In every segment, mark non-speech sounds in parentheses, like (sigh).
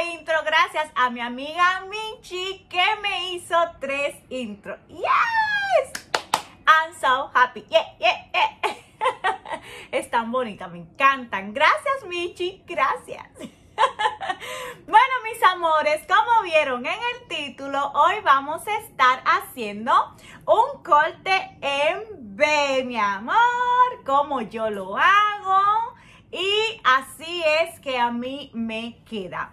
intro gracias a mi amiga Minchi que me hizo tres intro ¡Yes! I'm so happy. Yeah, yeah, yeah. (laughs) Es tan bonita, me encantan. Gracias, Michi. Gracias. (laughs) Bueno, mis amores, como vieron en el título, hoy vamos a estar haciendo un corte en B, mi amor, como yo lo hago. Y así es que a mí me queda.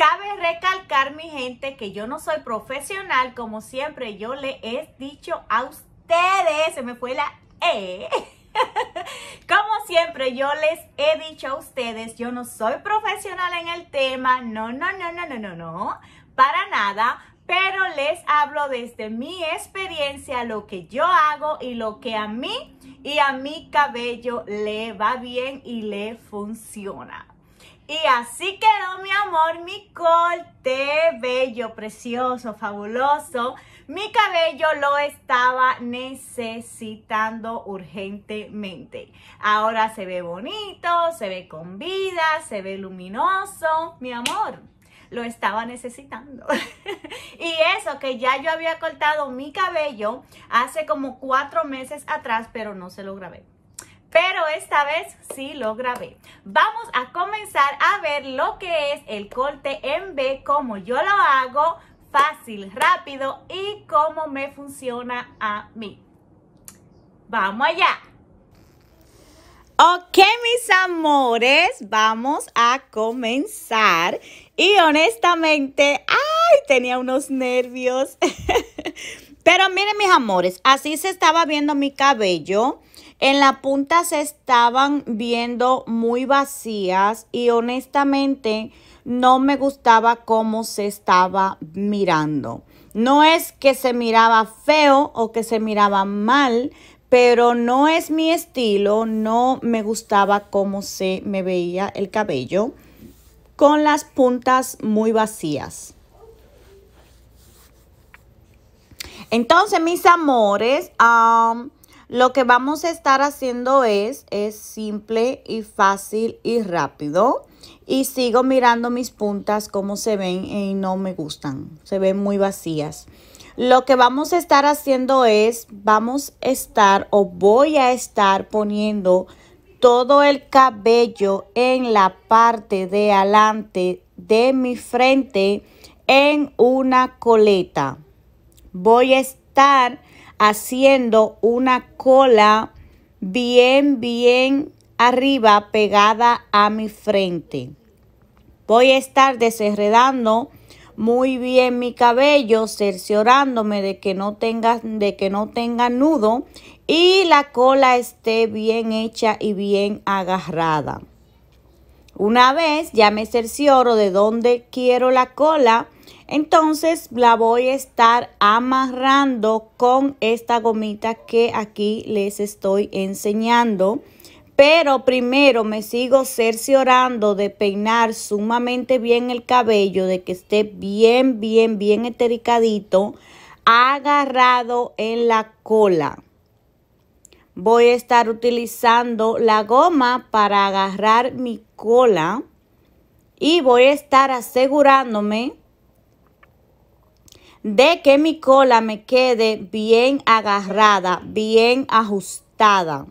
Cabe recalcar, mi gente, que yo no soy profesional, como siempre yo les he dicho a ustedes, se me fue la E. (laughs) Como siempre, yo les he dicho a ustedes, yo no soy profesional en el tema, no, no, no, no, no, no, no, para nada, pero les hablo desde mi experiencia, lo que yo hago y lo que a mí y a mi cabello le va bien y le funciona. Y así quedó mi amor, mi corte bello, precioso, fabuloso. Mi cabello lo estaba necesitando urgentemente. Ahora se ve bonito, se ve con vida, se ve luminoso, mi amor lo estaba necesitando. (laughs) y eso, que ya yo había cortado mi cabello hace como cuatro meses atrás, pero no se lo grabé pero esta vez sí lo grabé. Vamos a comenzar a ver lo que es el corte en B, cómo yo lo hago fácil, rápido y cómo me funciona a mí. ¡Vamos allá! Ok, mis amores, vamos a comenzar. Y honestamente, ay, tenía unos nervios. (laughs) Pero miren, mis amores, así se estaba viendo mi cabello. En la punta se estaban viendo muy vacías y honestamente no me gustaba cómo se estaba mirando. No es que se miraba feo o que se miraba mal, pero no es mi estilo, no me gustaba cómo se me veía el cabello con las puntas muy vacías. Entonces, mis amores, lo que vamos a estar haciendo es, es simple y fácil y rápido. Y sigo mirando mis puntas como se ven eh, y no me gustan. Se ven muy vacías. Lo que vamos a estar haciendo es, vamos a estar o voy a estar poniendo todo el cabello en la parte de adelante de mi frente en una coleta. Voy a estar haciendo una cola bien, bien arriba pegada a mi frente. Voy a estar desenredando muy bien mi cabello, cerciorándome de que no tenga, de que no tenga nudo y la cola esté bien hecha y bien agarrada. Una vez ya me cercioro de dónde quiero la cola, entonces la voy a estar amarrando con esta gomita que aquí les estoy enseñando. Pero primero me sigo cerciorando de peinar sumamente bien el cabello, de que esté bien, bien, bien estericadito, agarrado en la cola voy a estar utilizando la goma para agarrar mi cola y voy a estar asegurándome de que mi cola me quede bien agarrada, bien ajustada.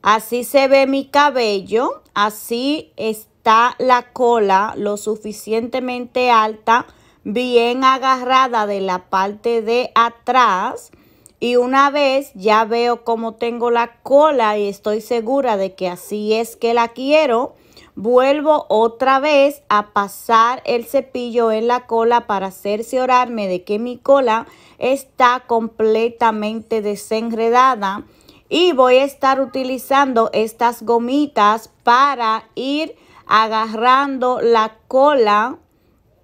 Así se ve mi cabello, así está la cola lo suficientemente alta, bien agarrada de la parte de atrás y una vez ya veo cómo tengo la cola y estoy segura de que así es que la quiero, vuelvo otra vez a pasar el cepillo en la cola para cerciorarme de que mi cola está completamente desenredada. Y voy a estar utilizando estas gomitas para ir agarrando la cola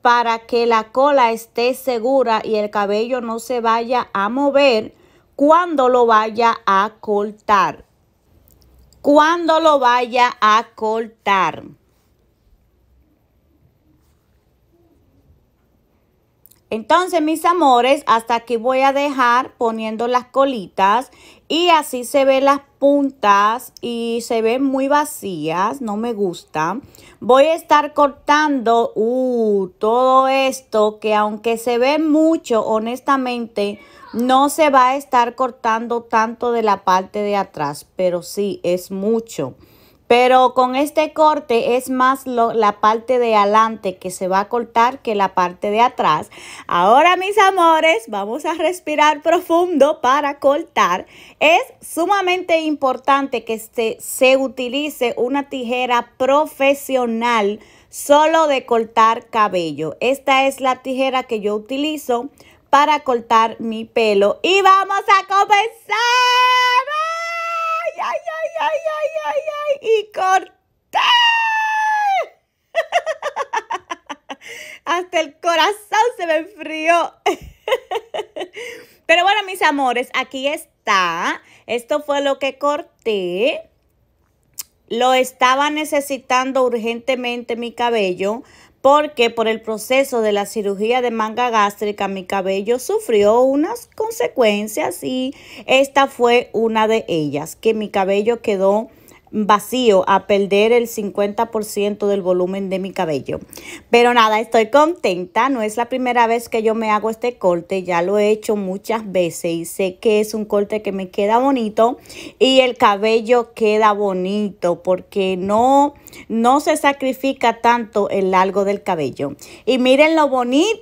para que la cola esté segura y el cabello no se vaya a mover ¿Cuándo lo vaya a cortar. ¿Cuándo lo vaya a cortar. Entonces, mis amores, hasta aquí voy a dejar poniendo las colitas y así se ven las puntas y se ven muy vacías, no me gusta. Voy a estar cortando uh, todo esto que aunque se ve mucho, honestamente, no se va a estar cortando tanto de la parte de atrás, pero sí, es mucho. Pero con este corte es más la parte de adelante que se va a cortar que la parte de atrás. Ahora mis amores, vamos a respirar profundo para cortar. Es sumamente importante que se, se utilice una tijera profesional solo de cortar cabello. Esta es la tijera que yo utilizo para cortar mi pelo. Y vamos a comenzar ay, ay, ay, ay, ay, ay, y corté. (laughs) Hasta el corazón se me enfrió. (laughs) Pero bueno, mis amores, aquí está. Esto fue lo que corté. Lo estaba necesitando urgentemente mi cabello porque por el proceso de la cirugía de manga gástrica mi cabello sufrió unas consecuencias y esta fue una de ellas, que mi cabello quedó vacío a perder el 50% del volumen de mi cabello. Pero nada, estoy contenta. No es la primera vez que yo me hago este corte. Ya lo he hecho muchas veces y sé que es un corte que me queda bonito y el cabello queda bonito porque no, no se sacrifica tanto el largo del cabello. Y miren lo bonito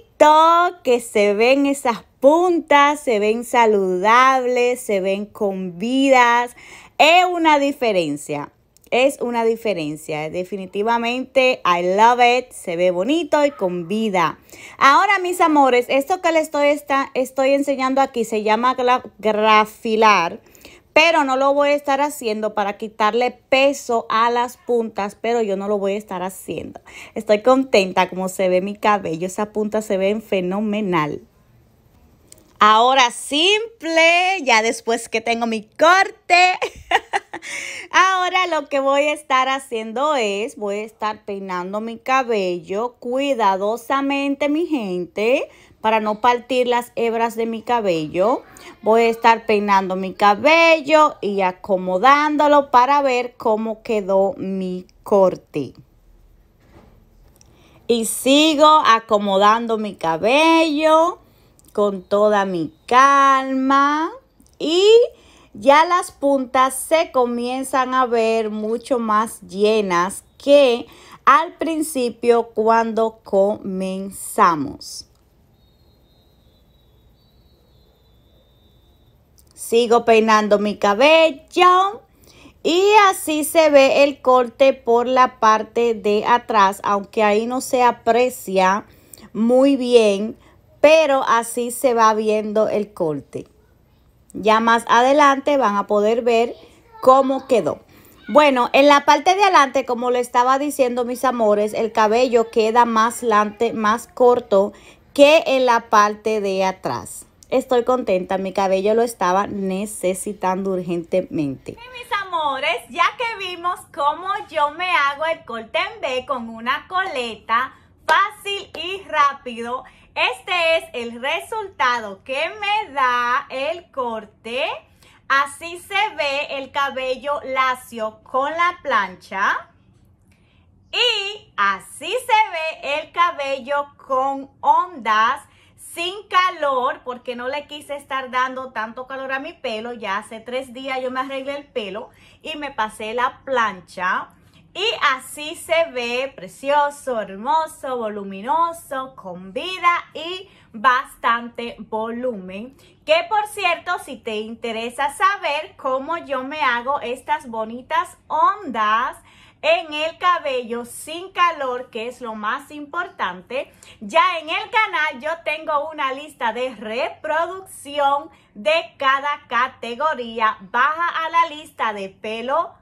que se ven esas puntas, se ven saludables, se ven con vidas. Es una diferencia. Es una diferencia. Definitivamente, I love it. Se ve bonito y con vida. Ahora, mis amores, esto que les estoy, estoy enseñando aquí se llama grafilar. Pero no lo voy a estar haciendo para quitarle peso a las puntas, pero yo no lo voy a estar haciendo. Estoy contenta como se ve mi cabello. Esa punta se ve fenomenal. Ahora simple, ya después que tengo mi corte. (laughs) Ahora lo que voy a estar haciendo es, voy a estar peinando mi cabello cuidadosamente, mi gente, para no partir las hebras de mi cabello. Voy a estar peinando mi cabello y acomodándolo para ver cómo quedó mi corte. Y sigo acomodando mi cabello con toda mi calma y ya las puntas se comienzan a ver mucho más llenas que al principio cuando comenzamos. Sigo peinando mi cabello. Y así se ve el corte por la parte de atrás, aunque ahí no se aprecia muy bien, pero así se va viendo el corte. Ya más adelante van a poder ver cómo quedó. Bueno, en la parte de adelante, como le estaba diciendo mis amores, el cabello queda más lante, más corto que en la parte de atrás. Estoy contenta, mi cabello lo estaba necesitando urgentemente. mis amores, ya que vimos cómo yo me hago el corte en B con una coleta fácil y rápido, este es el resultado que me da el corte. Así se ve el cabello lacio con la plancha. Y así se ve el cabello con ondas, sin calor, porque no le quise estar dando tanto calor a mi pelo. Ya hace tres días yo me arreglé el pelo y me pasé la plancha. Y así se ve precioso, hermoso, voluminoso, con vida y bastante volumen. Que por cierto, si te interesa saber cómo yo me hago estas bonitas ondas, en el cabello sin calor, que es lo más importante. Ya en el canal yo tengo una lista de reproducción de cada categoría. Baja a la lista de pelo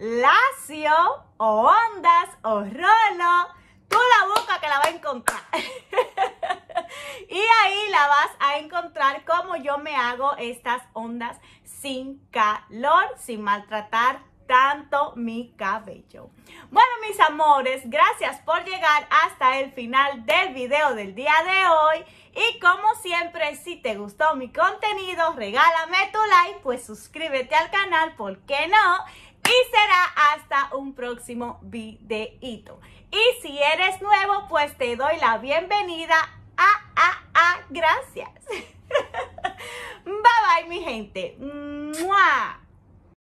lacio o ondas o rolo, tú la busca que la va a encontrar. (laughs) y ahí la vas a encontrar como yo me hago estas ondas sin calor, sin maltratar tanto mi cabello. Bueno, mis amores, gracias por llegar hasta el final del video del día de hoy. Y como siempre, si te gustó mi contenido, regálame tu like, pues suscríbete al canal, ¿por qué no? Y será hasta un próximo videito. Y si eres nuevo, pues te doy la bienvenida a, a, gracias. (laughs) bye bye mi gente. Muah.